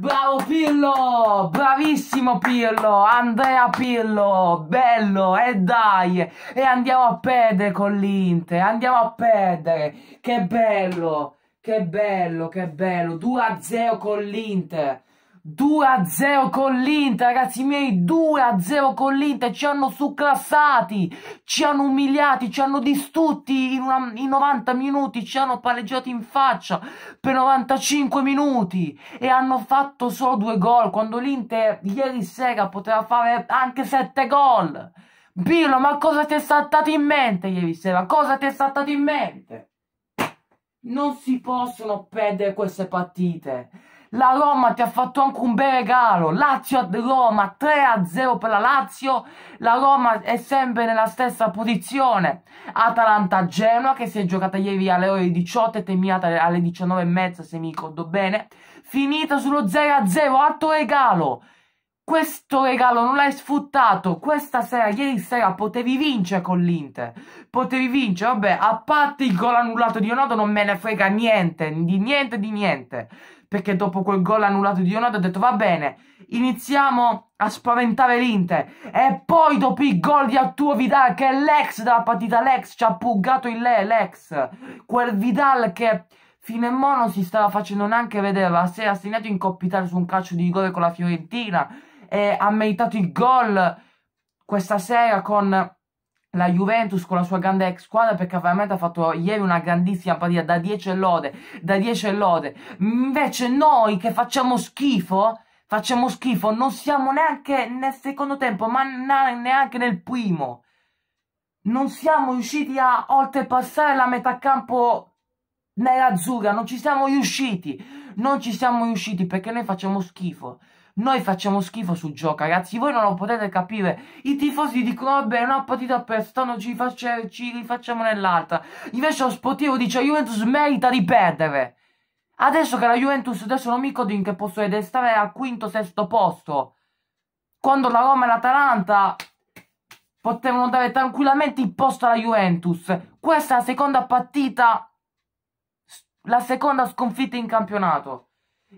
Bravo Pillo, bravissimo Pillo, Andrea Pillo, bello, e dai, e andiamo a perdere con l'Inter, andiamo a perdere, che bello, che bello, che bello, 2-0 con l'Inter, 2-0 a con l'Inter, ragazzi miei, 2-0 a con l'Inter, ci hanno succlassati, ci hanno umiliati, ci hanno distrutti in, una, in 90 minuti, ci hanno pareggiati in faccia per 95 minuti e hanno fatto solo due gol quando l'Inter ieri sera poteva fare anche 7 gol. Pirlo, ma cosa ti è saltato in mente ieri sera? Cosa ti è saltato in mente? Non si possono perdere queste partite. La Roma ti ha fatto anche un bel regalo. Lazio-Roma a 3-0 a per la Lazio. La Roma è sempre nella stessa posizione. Atalanta-Genoa a che si è giocata ieri alle ore 18 e terminata alle 19 e mezza. se mi ricordo bene. Finita sullo 0-0, a Altro regalo. Questo regalo non l'hai sfruttato. Questa sera, ieri sera, potevi vincere con l'Inter. Potevi vincere, vabbè, a parte il gol annullato di Onodo non me ne frega niente, di niente, di niente perché dopo quel gol annullato di Ionada ha detto va bene, iniziamo a spaventare l'Inter e poi dopo il gol di Arturo Vidal che è l'ex della partita, l'ex ci ha pugato in le, l'ex, quel Vidal che fino a mo non si stava facendo neanche vedere, si era assegnato in Coppa su un calcio di rigore con la Fiorentina e ha meritato il gol questa sera con la Juventus con la sua grande ex squadra perché veramente ha fatto ieri una grandissima partita da 10 lode, da 10 lode. Invece noi che facciamo schifo, facciamo schifo, non siamo neanche nel secondo tempo, ma neanche nel primo. Non siamo riusciti a oltrepassare la metà campo nerazzurra, non ci siamo riusciti, non ci siamo riusciti perché noi facciamo schifo. Noi facciamo schifo sul gioco, ragazzi. Voi non lo potete capire. I tifosi dicono: Vabbè, una partita per stanno ci, faccia, ci rifacciamo nell'altra. Invece lo sportivo dice: Juventus merita di perdere. Adesso che la Juventus, adesso non mi ricordo in che posto è, deve stare al quinto, sesto posto. Quando la Roma e l'Atalanta potevano dare tranquillamente il posto alla Juventus. Questa è la seconda partita, la seconda sconfitta in campionato.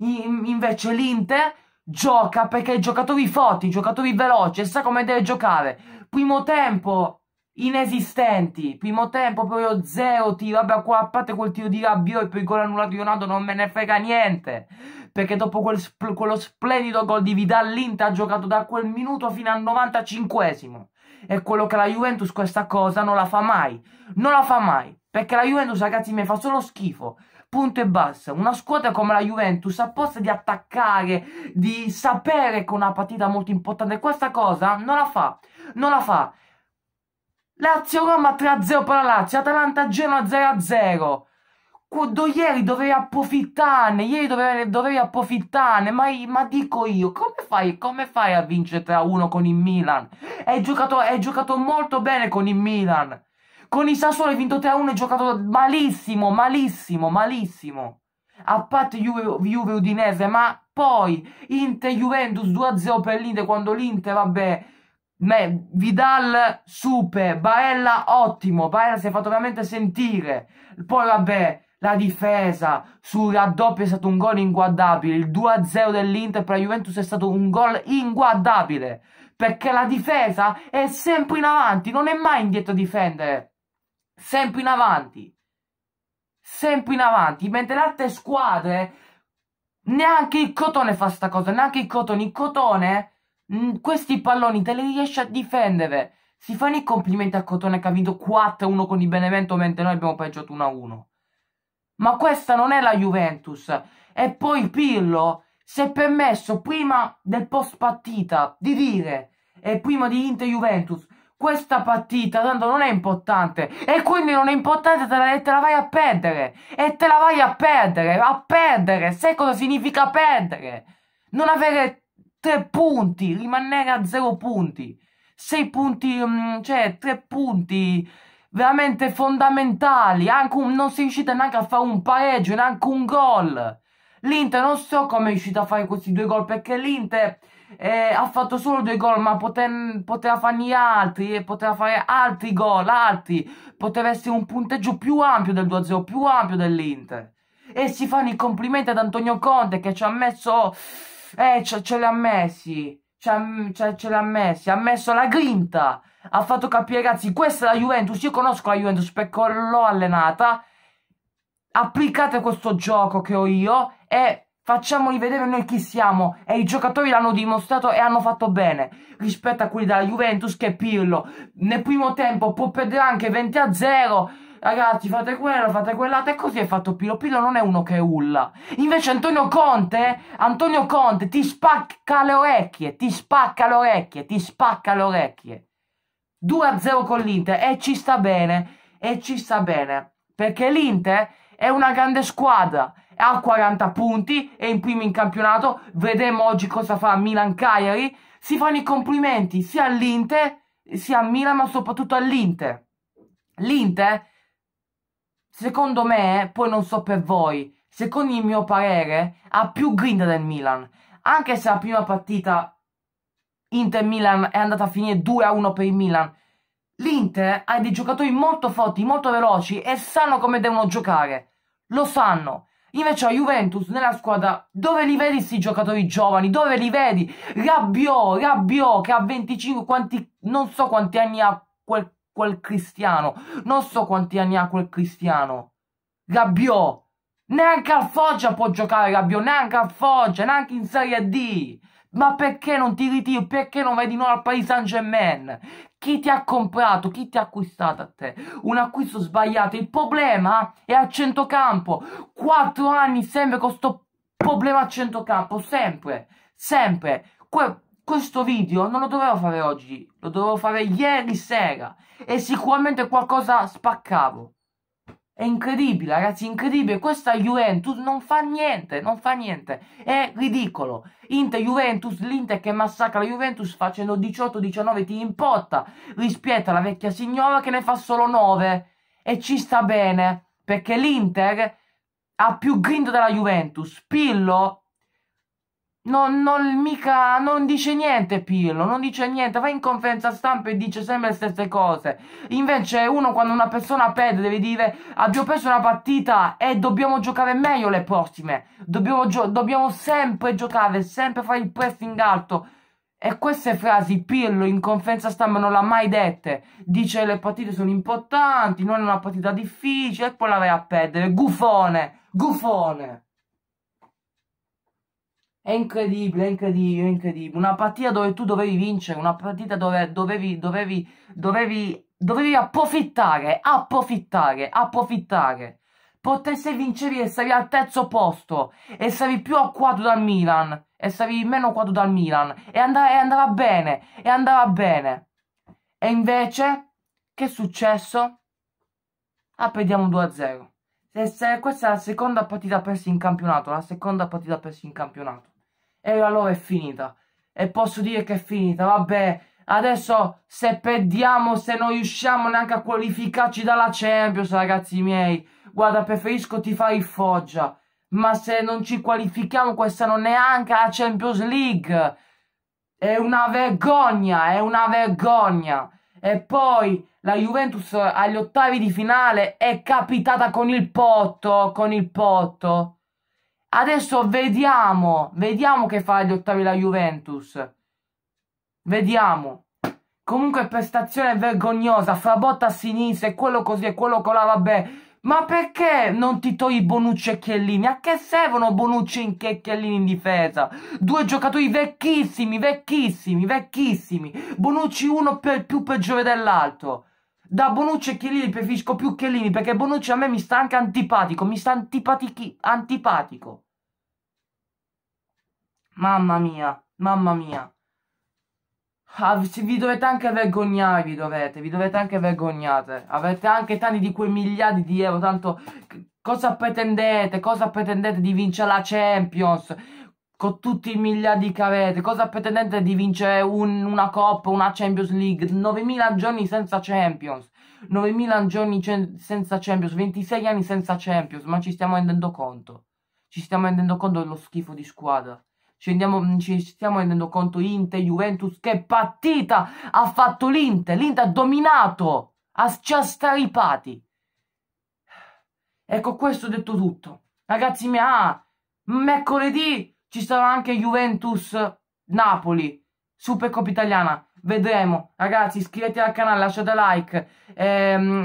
I invece l'Inter gioca perché i giocatori forti, i giocatori veloci, sa come deve giocare. Primo tempo inesistenti, primo tempo proprio zero tiro, vabbè qua a parte quel tiro di Rabiot e poi il gol annullato di Ronaldo non me ne frega niente, perché dopo quel spl quello splendido gol di Vidal l'Inter ha giocato da quel minuto fino al 95esimo, E quello che la Juventus questa cosa non la fa mai, non la fa mai, perché la Juventus, ragazzi, mi fa solo schifo. Punto e basta. Una squadra come la Juventus a posto di attaccare, di sapere che una partita molto importante. Questa cosa non la fa. Non la fa. Lazio Roma 3-0 per la Lazio, Atalanta Genoa 0-0. Quando ieri dovevi approfittarne, ieri dovevi, dovevi approfittarne, ma, ma, dico io, come fai, come fai a vincere 3-1 con il Milan? Hai giocato, hai giocato molto bene con il Milan. Con i Sassuolo hai vinto 3-1 e giocato malissimo, malissimo, malissimo. A parte Juve, Juve Udinese, ma poi Inter Juventus 2-0 per l'Inter quando l'Inter, vabbè, me, Vidal super, Baella ottimo, Baella si è fatto veramente sentire. Poi vabbè, la difesa sul raddoppio è stato un gol inguardabile. Il 2-0 dell'Inter per la Juventus è stato un gol inguardabile. Perché la difesa è sempre in avanti, non è mai indietro a difendere sempre in avanti, sempre in avanti, mentre le altre squadre neanche il cotone fa sta cosa, neanche il cotone, il cotone mh, mm, questi palloni te li riesce a difendere. Si fanno i complimenti a Cotone che ha vinto 4-1 con il Benevento mentre noi abbiamo peggiato 1-1. Ma questa non è la Juventus. E poi Pirlo si è permesso prima del post partita di dire e prima di Inter Juventus questa partita tanto non è importante e quindi non è importante te la, te la vai a perdere e te la vai a perdere a perdere sai cosa significa perdere non avere tre punti rimanere a zero punti sei punti mm, cioè tre punti veramente fondamentali anche un, non sei riuscita neanche a fare un pareggio neanche un gol l'Inter non so come è riuscita a fare questi due gol perché l'Inter eh, ha fatto solo due gol, ma poten, poteva farne altri e poteva fare altri gol, altri. Poteva essere un punteggio più ampio del 2-0, più ampio dell'Inter. E si fanno i complimenti ad Antonio Conte che ci ha messo... Eh, ce, ce ha messi. Ce, ce, ha messi. Ha messo la grinta. Ha fatto capire, ragazzi, questa è la Juventus. Io conosco la Juventus perché l'ho allenata. Applicate questo gioco che ho io e Facciamoli vedere noi chi siamo e i giocatori l'hanno dimostrato e hanno fatto bene rispetto a quelli della Juventus che Pirlo nel primo tempo può perdere anche 20 a 0 ragazzi fate quello, fate quell'altro e così è fatto Pirlo, Pirlo non è uno che urla invece Antonio Conte Antonio Conte ti spacca le orecchie ti spacca le orecchie ti spacca le orecchie 2 a 0 con l'Inter e ci sta bene e ci sta bene perché l'Inter è una grande squadra, ha 40 punti, è in primo in campionato, vedremo oggi cosa fa Milan-Cagliari, si fanno i complimenti sia all'Inter sia a Milan ma soprattutto all'Inter. L'Inter, secondo me, poi non so per voi, secondo il mio parere, ha più grinta del Milan. Anche se la prima partita Inter-Milan è andata a finire 2-1 per il Milan, l'Inter ha dei giocatori molto forti, molto veloci e sanno come devono giocare lo fanno. Invece a Juventus nella squadra dove li vedi questi giocatori giovani? Dove li vedi? Rabiot, Rabiot che ha 25, quanti, non so quanti anni ha quel, quel cristiano, non so quanti anni ha quel cristiano. Rabiot, neanche al Foggia può giocare Rabiot, neanche al Foggia, neanche in Serie D. Ma perché non ti ritiri? Perché non vai di nuovo al Paris Saint Germain? Chi ti ha comprato? Chi ti ha acquistato a te? Un acquisto sbagliato. Il problema è a centrocampo. Quattro anni sempre con questo problema a centrocampo. Sempre. Sempre. Que questo video non lo dovevo fare oggi. Lo dovevo fare ieri sera. E sicuramente qualcosa spaccavo. È incredibile, ragazzi, incredibile. Questa Juventus non fa niente, non fa niente. È ridicolo. Inter-Juventus, l'Inter che massacra la Juventus facendo 18-19 ti importa. potta. Rispetta la vecchia signora che ne fa solo 9. E ci sta bene, perché l'Inter ha più grindo della Juventus. Pillo non, non, mica, non dice niente Pirlo, non dice niente, va in conferenza stampa e dice sempre le stesse cose. Invece uno quando una persona perde deve dire abbiamo perso una partita e dobbiamo giocare meglio le prossime. Dobbiamo, dobbiamo sempre giocare, sempre fare il pressing alto. E queste frasi Pirlo in conferenza stampa non l'ha mai dette. Dice le partite sono importanti, non è una partita difficile e poi la vai a perdere. Gufone, gufone. È incredibile, è incredibile, è incredibile. Una partita dove tu dovevi vincere, una partita dove dovevi, dovevi, dovevi, dovevi approfittare, approfittare, approfittare. Potesse vincere e stavi al terzo posto e stavi più a quadro dal Milan e stavi meno a quadro dal Milan e andava, e andava bene, e andava bene. E invece, che è successo? Ah, perdiamo 2-0. Questa è la seconda partita persa in campionato, la seconda partita persa in campionato e allora è finita. E posso dire che è finita, vabbè, adesso se perdiamo, se non riusciamo neanche a qualificarci dalla Champions, ragazzi miei, guarda, preferisco ti tifare il Foggia, ma se non ci qualifichiamo questa non è neanche la Champions League, è una vergogna, è una vergogna. E poi la Juventus agli ottavi di finale è capitata con il Porto, con il Porto. Adesso vediamo, vediamo che fa agli ottavi la Juventus. Vediamo. Comunque prestazione vergognosa, fra botta a sinistra e quello così e quello colà, vabbè. Ma perché non ti togli Bonucci e Chiellini? A che servono Bonucci e Chiellini in difesa? Due giocatori vecchissimi, vecchissimi, vecchissimi. Bonucci uno per, più peggiore dell'altro da Bonucci e Chiellini preferisco più Chiellini perché Bonucci a me mi sta anche antipatico, mi sta antipatico. Mamma mia, mamma mia. Ah, vi dovete anche vergognare, vi dovete, vi dovete anche vergognare Avete anche tanti di quei miliardi di euro, tanto cosa pretendete? Cosa pretendete di vincere la Champions? con tutti i miliardi che avete, cosa pretendete di vincere un, una Coppa, una Champions League? 9.000 giorni senza Champions, 9.000 giorni senza Champions, 26 anni senza Champions, ma ci stiamo rendendo conto. Ci stiamo rendendo conto dello schifo di squadra. Ci, rendiamo, mm, ci stiamo rendendo conto Inter, Juventus, che partita ha fatto l'Inter. L'Inter ha dominato, ha, ci ha straripati. Ecco, questo ho detto tutto. Ragazzi, mi ha ah, mercoledì ci sarà anche Juventus Napoli, Supercoppa Italiana. Vedremo, ragazzi, iscrivetevi al canale, lasciate like, ehm,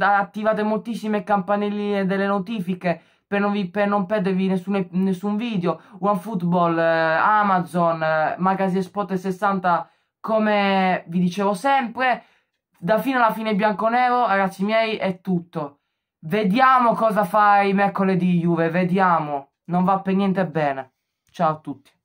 attivate moltissime campanelline delle notifiche per non, vi, per non perdervi nessun, nessun video. OneFootball, eh, Amazon, eh, Magazine Spot 60, come vi dicevo sempre. Da fine alla fine bianco-nero, ragazzi miei, è tutto. Vediamo cosa fai mercoledì Juve, vediamo. Non va per niente bene. Ciao a tutti.